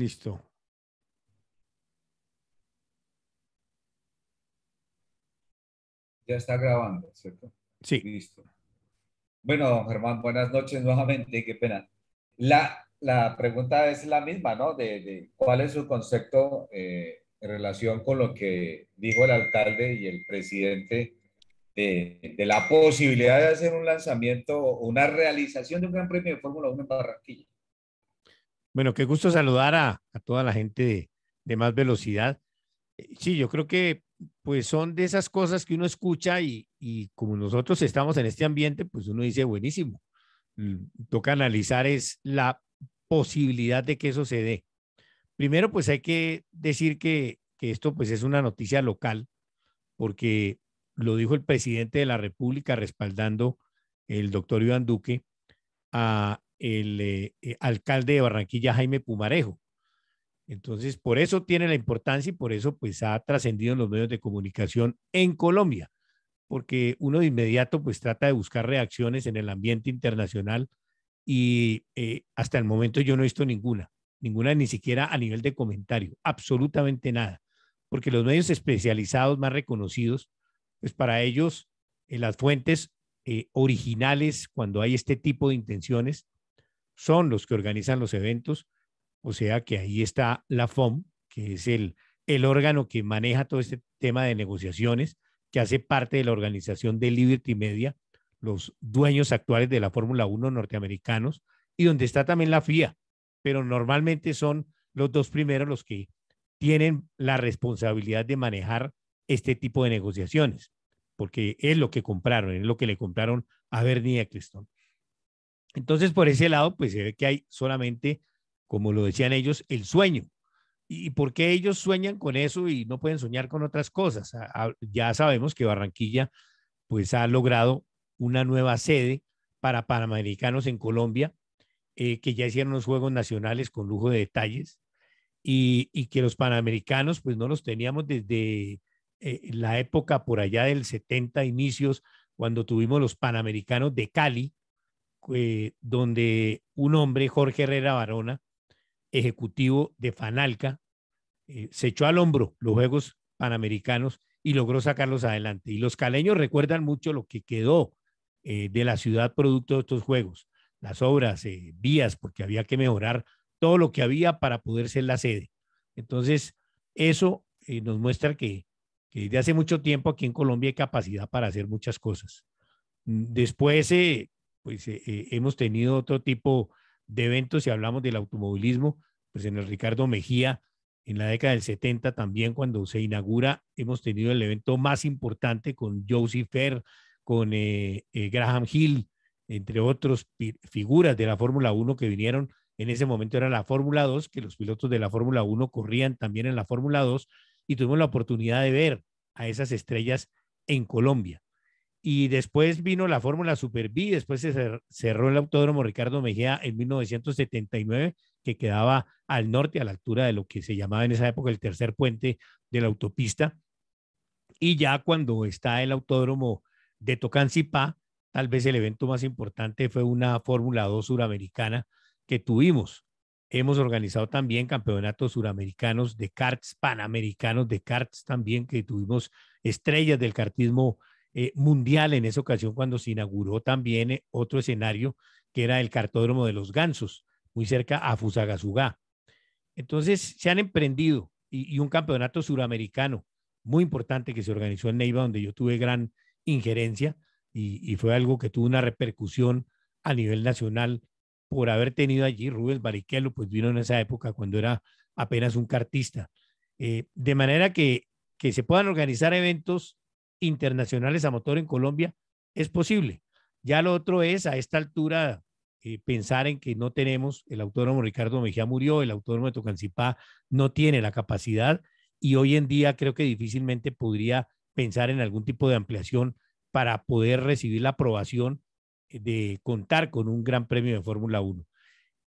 Listo. Ya está grabando, ¿cierto? Sí. Listo. Bueno, Germán, buenas noches nuevamente, qué pena. La, pregunta es la misma, ¿no? De, cuál es su concepto eh, en relación con lo que dijo el alcalde y el presidente de, la posibilidad de hacer un lanzamiento, una realización de un gran premio de Fórmula 1 en Barranquilla. Bueno, qué gusto saludar a, toda la gente de, más velocidad. Eh, sí, yo creo que pues son de esas cosas que uno escucha y, como nosotros estamos en este ambiente, pues uno dice, buenísimo, mm, toca analizar es la posibilidad de que eso se dé. Primero, pues hay que decir que, esto pues es una noticia local, porque lo dijo el presidente de la República respaldando el doctor Iván Duque, a el eh, eh, alcalde de Barranquilla, Jaime Pumarejo. Entonces, por eso tiene la importancia y por eso pues ha trascendido en los medios de comunicación en Colombia, porque uno de inmediato pues trata de buscar reacciones en el ambiente internacional y eh, hasta el momento yo no he visto ninguna, ninguna ni siquiera a nivel de comentario, absolutamente nada, porque los medios especializados más reconocidos, pues para ellos las fuentes originales cuando hay este tipo de intenciones son los que organizan los eventos, o sea que ahí está la FOM, que es el, el órgano que maneja todo este tema de negociaciones, que hace parte de la organización de Liberty Media, los dueños actuales de la Fórmula 1 norteamericanos, y donde está también la FIA, pero normalmente son los dos primeros los que tienen la responsabilidad de manejar este tipo de negociaciones, porque es lo que compraron, es lo que le compraron a Bernie Eccleston. Entonces, por ese lado, pues se ve que hay solamente, como lo decían ellos, el sueño. ¿Y por qué ellos sueñan con eso y no pueden soñar con otras cosas? ya sabemos que Barranquilla, pues ha logrado una nueva sede para Panamericanos en Colombia, eh, que ya hicieron los Juegos Nacionales con lujo de detalles, y, que los Panamericanos, pues no los teníamos desde eh, la época por allá del 70, inicios, cuando tuvimos los Panamericanos de Cali, eh, donde un hombre, Jorge Herrera Barona, ejecutivo de Fanalca, eh, se echó al hombro los Juegos Panamericanos y logró sacarlos adelante. Y los caleños recuerdan mucho lo que quedó eh, de la ciudad producto de estos Juegos, las obras, vías, porque había que mejorar todo lo que había para poder ser la sede. Entonces, eso nos muestra que, que desde hace mucho tiempo aquí en Colombia hay capacidad para hacer muchas cosas. Mm, después, pues eh, eh, hemos tenido otro tipo de eventos, si hablamos del automovilismo, pues en el Ricardo Mejía, en la década del 70 también, cuando se inaugura, hemos tenido el evento más importante con Josie Fair, con eh, Graham Hill, entre otros figuras de la Fórmula 1 que vinieron. En ese momento era la Fórmula 2, que los pilotos de la Fórmula 1 corrían también en la Fórmula 2 y tuvimos la oportunidad de ver a esas estrellas en Colombia y después vino la Fórmula Super B, después se cerró el Autódromo Ricardo Mejía en 1979, que quedaba al norte, a la altura de lo que se llamaba en esa época el tercer puente de la autopista. Y ya cuando está el Autódromo de Tocancipá, tal vez el evento más importante fue una Fórmula 2 suramericana que tuvimos. Hemos organizado también campeonatos suramericanos de karts, panamericanos de karts también, que tuvimos estrellas del kartismo eh, mundial en esa ocasión cuando se inauguró también eh, otro escenario que era el cartódromo de los gansos, muy cerca a Fusagasugá. Entonces se han emprendido y, un campeonato suramericano muy importante que se organizó en Neiva, donde yo tuve gran injerencia y, fue algo que tuvo una repercusión a nivel nacional por haber tenido allí Rubens Barrichello, pues vino en esa época cuando era apenas un cartista. Eh, de manera que, que se puedan organizar eventos internacionales a motor en Colombia es posible. Ya lo otro es, a esta altura, eh, pensar en que no tenemos, el autódromo Ricardo Mejía murió, el autódromo de Tocancipá no tiene la capacidad y hoy en día creo que difícilmente podría pensar en algún tipo de ampliación para poder recibir la aprobación de contar con un gran premio de Fórmula 1.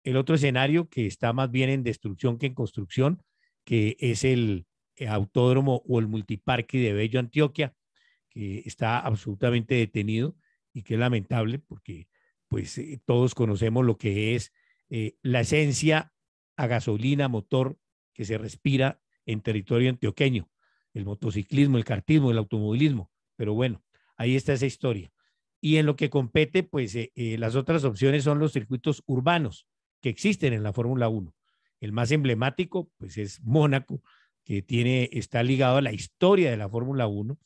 El otro escenario que está más bien en destrucción que en construcción, que es el eh, autódromo o el multiparque de Bello Antioquia, que está absolutamente detenido y que es lamentable porque pues eh, todos conocemos lo que es eh, la esencia a gasolina, motor que se respira en territorio antioqueño, el motociclismo, el cartismo, el automovilismo. Pero bueno, ahí está esa historia. Y en lo que compete, pues eh, las otras opciones son los circuitos urbanos que existen en la Fórmula 1. El más emblemático, pues es Mónaco, que tiene, está ligado a la historia de la Fórmula 1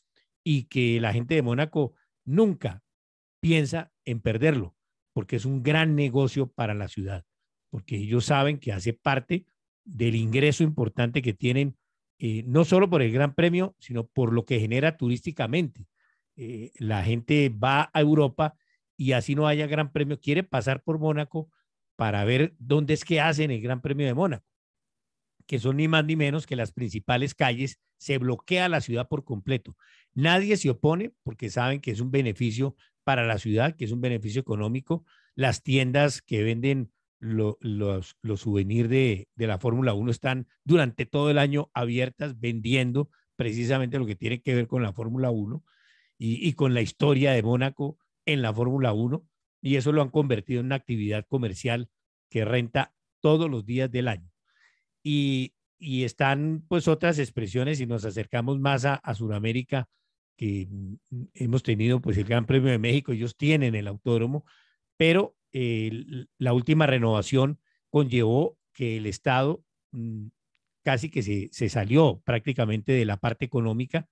y que la gente de Mónaco nunca piensa en perderlo, porque es un gran negocio para la ciudad, porque ellos saben que hace parte del ingreso importante que tienen, eh, no solo por el Gran Premio, sino por lo que genera turísticamente. Eh, la gente va a Europa y así no haya Gran Premio, quiere pasar por Mónaco para ver dónde es que hacen el Gran Premio de Mónaco que son ni más ni menos que las principales calles, se bloquea la ciudad por completo. Nadie se opone porque saben que es un beneficio para la ciudad, que es un beneficio económico. Las tiendas que venden los, los souvenirs de, la Fórmula 1 están durante todo el año abiertas vendiendo precisamente lo que tiene que ver con la Fórmula 1 y, y con la historia de Mónaco en la Fórmula 1. Y eso lo han convertido en una actividad comercial que renta todos los días del año y, están pues otras expresiones y nos acercamos más a, a Sudamérica, que mm, mm, hemos tenido pues el Gran Premio de México, ellos tienen el autódromo, pero eh, la última renovación conllevó que el Estado mm, casi que se, se, salió prácticamente de la parte económica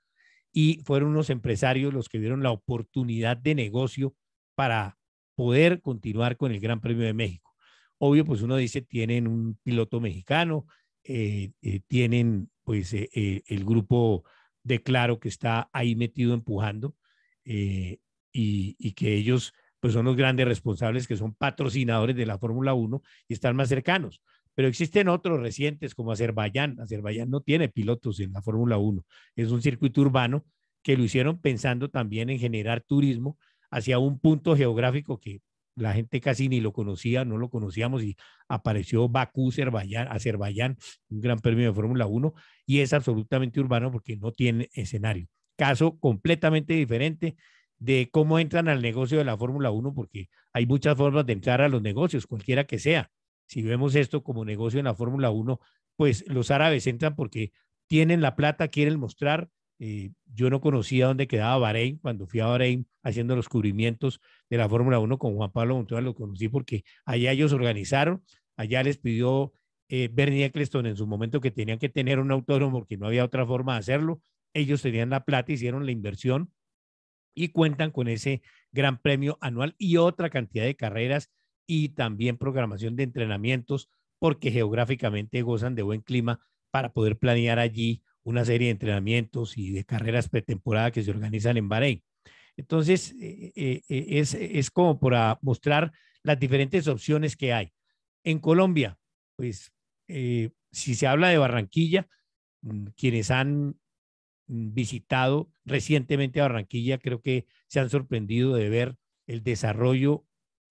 y fueron unos empresarios los que vieron la oportunidad de negocio para poder continuar con el Gran Premio de México. Obvio, pues uno dice, tienen un piloto mexicano, eh, eh, tienen pues eh, el grupo de Claro que está ahí metido empujando y, y, que ellos pues son los grandes responsables que son patrocinadores de la Fórmula 1 y están más cercanos. Pero existen otros recientes como Azerbaiyán. Azerbaiyán no tiene pilotos en la Fórmula 1. Es un circuito urbano que lo hicieron pensando también en generar turismo hacia un punto geográfico que la gente casi ni lo conocía, no lo conocíamos y apareció Bakú, Azerbaiyán, Azerbaiyán un gran premio de Fórmula 1 y es absolutamente urbano porque no tiene escenario. Caso completamente diferente de cómo entran al negocio de la Fórmula 1 porque hay muchas formas de entrar a los negocios, cualquiera que sea. Si vemos esto como negocio en la Fórmula 1, pues los árabes entran porque tienen la plata, quieren mostrar eh, yo no conocía dónde quedaba Bahrein. Cuando fui a Bahrein haciendo los cubrimientos de la Fórmula 1 con Juan Pablo Montoya, lo conocí porque allá ellos organizaron, allá les pidió eh, Bernie Eccleston en su momento que tenían que tener un autódromo porque no había otra forma de hacerlo. Ellos tenían la plata, hicieron la inversión y cuentan con ese gran premio anual y otra cantidad de carreras y también programación de entrenamientos porque geográficamente gozan de buen clima para poder planear allí una serie de entrenamientos y de carreras pretemporadas que se organizan en Bahrein. Entonces, eh, eh, eh, es, como para mostrar las diferentes opciones que hay. En Colombia, pues, si se habla de Barranquilla, mm, quienes han mm, visitado recientemente a Barranquilla, creo que se han sorprendido de ver el desarrollo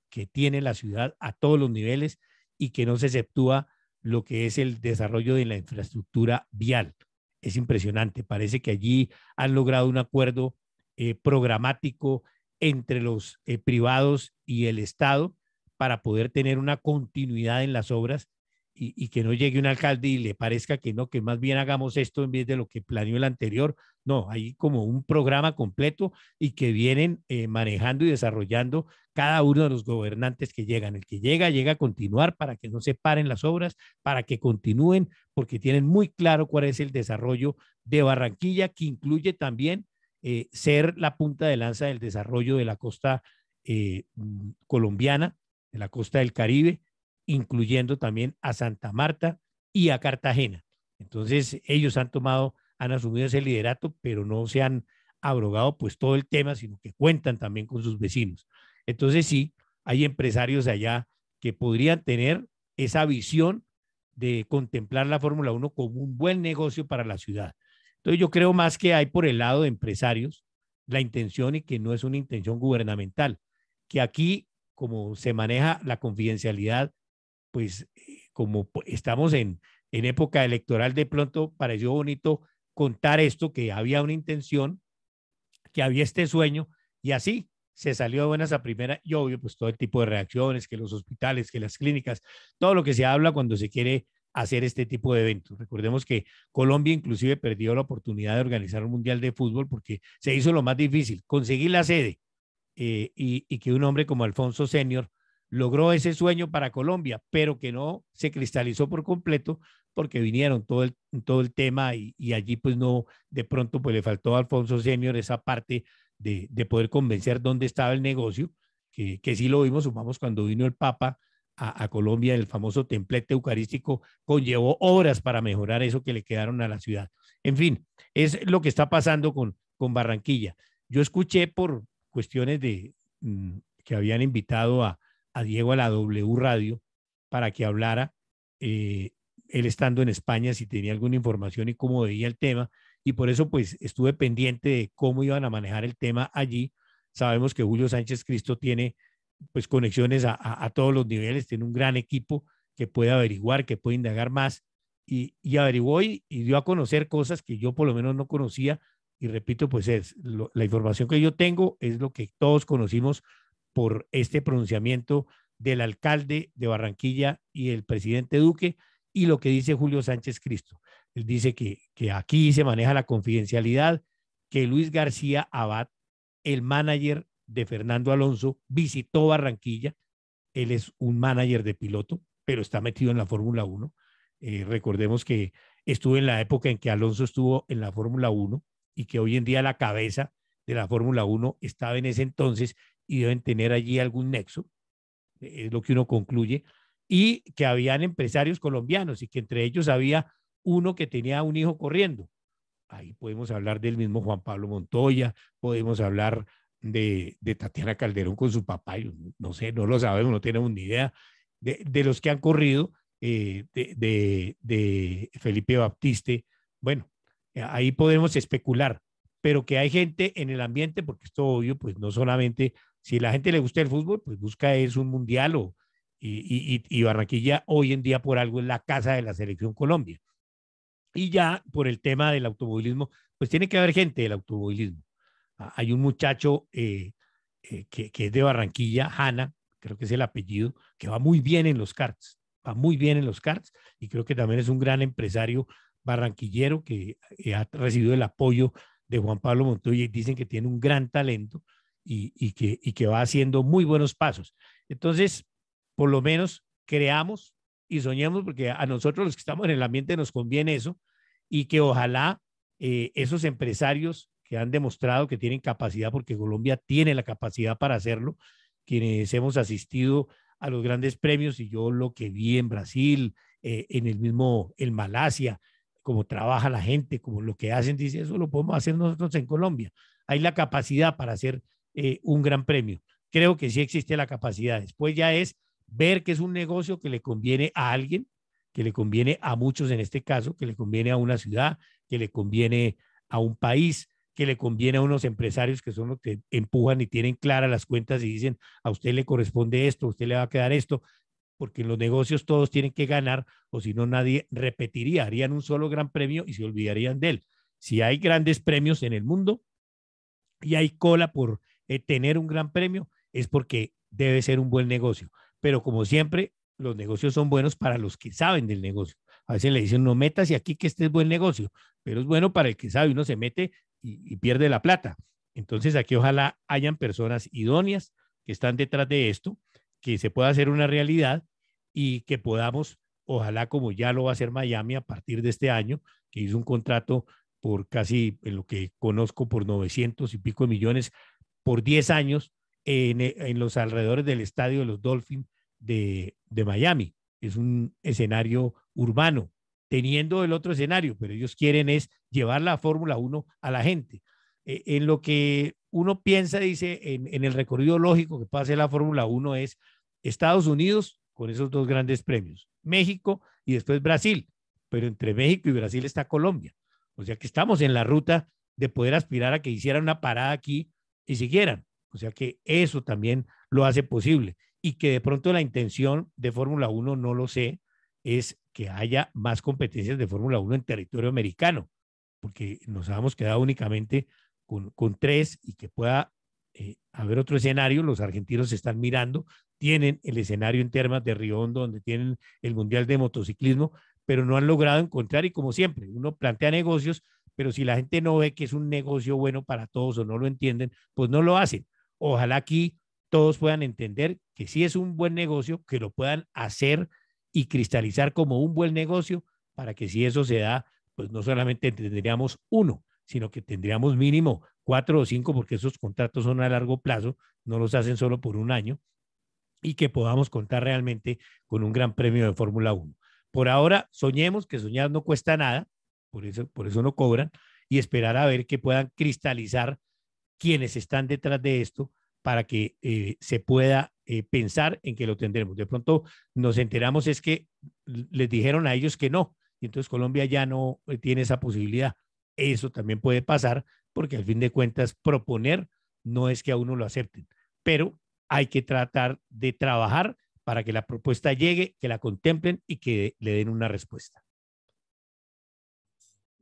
que tiene la ciudad a todos los niveles y que no se exceptúa lo que es el desarrollo de la infraestructura vial es impresionante. Parece que allí han logrado un acuerdo eh, programático entre los eh, privados y el Estado para poder tener una continuidad en las obras y, que no llegue un alcalde y le parezca que no, que más bien hagamos esto en vez de lo que planeó el anterior. No, hay como un programa completo y que vienen eh, manejando y desarrollando cada uno de los gobernantes que llegan. El que llega, llega a continuar para que no se paren las obras, para que continúen, porque tienen muy claro cuál es el desarrollo de Barranquilla, que incluye también eh, ser la punta de lanza del desarrollo de la costa eh, mm, colombiana, de la costa del Caribe, incluyendo también a Santa Marta y a Cartagena. Entonces, ellos han tomado, han asumido ese liderato, pero no se han abrogado pues todo el tema, sino que cuentan también con sus vecinos. Entonces, sí, hay empresarios allá que podrían tener esa visión de contemplar la Fórmula 1 como un buen negocio para la ciudad. Entonces, yo creo más que hay por el lado de empresarios la intención y que no es una intención gubernamental, que aquí, como se maneja la confidencialidad pues eh, como estamos en, en época electoral, de pronto pareció bonito contar esto, que había una intención, que había este sueño, y así se salió de buenas a primera, y obvio, pues todo el tipo de reacciones, que los hospitales, que las clínicas, todo lo que se habla cuando se quiere hacer este tipo de eventos. Recordemos que Colombia inclusive perdió la oportunidad de organizar un Mundial de Fútbol porque se hizo lo más difícil, conseguir la sede eh, y, y, que un hombre como Alfonso Senior logró ese sueño para Colombia, pero que no se cristalizó por completo porque vinieron todo el, todo el tema y, allí pues no, de pronto pues le faltó a Alfonso Senior esa parte de, poder convencer dónde estaba el negocio, que, que sí lo vimos, sumamos cuando vino el Papa a, Colombia Colombia, el famoso templete eucarístico conllevó obras para mejorar eso que le quedaron a la ciudad. En fin, es lo que está pasando con, con Barranquilla. Yo escuché por cuestiones de, mm, que habían invitado a, a Diego a la W Radio para que hablara, eh, él estando en España, si tenía alguna información y cómo veía el tema. Y por eso, pues, estuve pendiente de cómo iban a manejar el tema allí. Sabemos que Julio Sánchez Cristo tiene, pues, conexiones a, todos los niveles, tiene un gran equipo que puede averiguar, que puede indagar más. Y, y averiguó y, dio a conocer cosas que yo por lo menos no conocía. Y repito, pues es la información que yo tengo es lo que todos conocimos por este pronunciamiento del alcalde de Barranquilla y el presidente Duque y lo que dice Julio Sánchez Cristo. Él dice que, que aquí se maneja la confidencialidad, que Luis García Abad, el manager de Fernando Alonso, visitó Barranquilla. Él es un manager de piloto, pero está metido en la Fórmula 1. Eh, recordemos que estuvo en la época en que Alonso estuvo en la Fórmula 1 y que hoy en día la cabeza de la Fórmula 1 estaba en ese entonces y deben tener allí algún nexo, es lo que uno concluye, y que habían empresarios colombianos y que entre ellos había uno que tenía un hijo corriendo. Ahí podemos hablar del mismo Juan Pablo Montoya, podemos hablar de, de Tatiana Calderón con su papá, no sé, no lo sabemos, no tenemos ni idea, de, los que han corrido, eh, de, de Felipe Baptiste. Bueno, ahí podemos especular, pero que hay gente en el ambiente, porque esto obvio, pues no solamente, si la gente le gusta el fútbol, pues busca es un mundial o, y, y, Barranquilla hoy en día por algo es la casa de la selección Colombia. Y ya por el tema del automovilismo, pues tiene que haber gente del automovilismo. Ah, hay un muchacho eh, eh, que, es de Barranquilla, Hanna, creo que es el apellido, que va muy bien en los karts, va muy bien en los karts y creo que también es un gran empresario barranquillero que eh, ha recibido el apoyo de Juan Pablo Montoya dicen que tiene un gran talento y, que, que va haciendo muy buenos pasos. Entonces, por lo menos creamos y soñemos, porque a nosotros los que estamos en el ambiente nos conviene eso, y que ojalá eh, esos empresarios que han demostrado que tienen capacidad, porque Colombia tiene la capacidad para hacerlo, quienes hemos asistido a los grandes premios y yo lo que vi en Brasil, eh, en el mismo, en Malasia, cómo trabaja la gente, como lo que hacen, dice, eso lo podemos hacer nosotros en Colombia. Hay la capacidad para hacer eh, un gran premio. Creo que sí existe la capacidad. Después ya es ver que es un negocio que le conviene a alguien, que le conviene a muchos en este caso, que le conviene a una ciudad, que le conviene a un país, que le conviene a unos empresarios que son los que empujan y tienen claras las cuentas y dicen, a usted le corresponde esto, a usted le va a quedar esto, porque en los negocios todos tienen que ganar, o si no nadie repetiría, harían un solo gran premio y se olvidarían de él. Si hay grandes premios en el mundo y hay cola por eh, tener un gran premio, es porque debe ser un buen negocio. Pero como siempre, los negocios son buenos para los que saben del negocio. A veces le dicen, no metas y aquí que este es buen negocio, pero es bueno para el que sabe, uno se mete y, y pierde la plata. Entonces aquí ojalá hayan personas idóneas que están detrás de esto, que se pueda hacer una realidad y que podamos, ojalá como ya lo va a hacer Miami a partir de este año, que hizo un contrato por casi, en lo que conozco, por 900 y pico millones por 10 años en, los alrededores del estadio de los Dolphins de, Miami. Es un escenario urbano, teniendo el otro escenario, pero ellos quieren es llevar la Fórmula 1 a la gente. Eh, en lo que uno piensa, dice, en, el recorrido lógico que pase la Fórmula 1 es Estados Unidos, con esos dos grandes premios, México y después Brasil, pero entre México y Brasil está Colombia. O sea que estamos en la ruta de poder aspirar a que hicieran una parada aquí y siguieran. O sea que eso también lo hace posible y que de pronto la intención de Fórmula 1, no lo sé, es que haya más competencias de Fórmula 1 en territorio americano, porque nos habíamos quedado únicamente con, con tres y que pueda eh, a ver otro escenario, los argentinos están mirando, tienen el escenario en Termas de Río donde tienen el Mundial de Motociclismo, pero no han logrado encontrar y como siempre, uno plantea negocios, pero si la gente no ve que es un negocio bueno para todos o no lo entienden, pues no lo hacen. Ojalá aquí todos puedan entender que si es un buen negocio, que lo puedan hacer y cristalizar como un buen negocio para que si eso se da, pues no solamente tendríamos uno, sino que tendríamos mínimo cuatro o cinco, porque esos contratos son a largo plazo, no los hacen solo por un año, y que podamos contar realmente con un gran premio de Fórmula 1. Por ahora, soñemos que soñar no cuesta nada, por eso, por eso no cobran, y esperar a ver que puedan cristalizar quienes están detrás de esto para que eh, se pueda eh, pensar en que lo tendremos. De pronto nos enteramos es que les dijeron a ellos que no, y entonces Colombia ya no eh, tiene esa posibilidad. Eso también puede pasar, porque al fin de cuentas proponer no es que a uno lo acepten, pero hay que tratar de trabajar para que la propuesta llegue, que la contemplen y que le den una respuesta.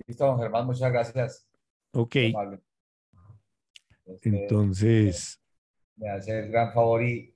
Listo, don Germán, muchas gracias. Ok. Este, Entonces. Me hace el gran favor y,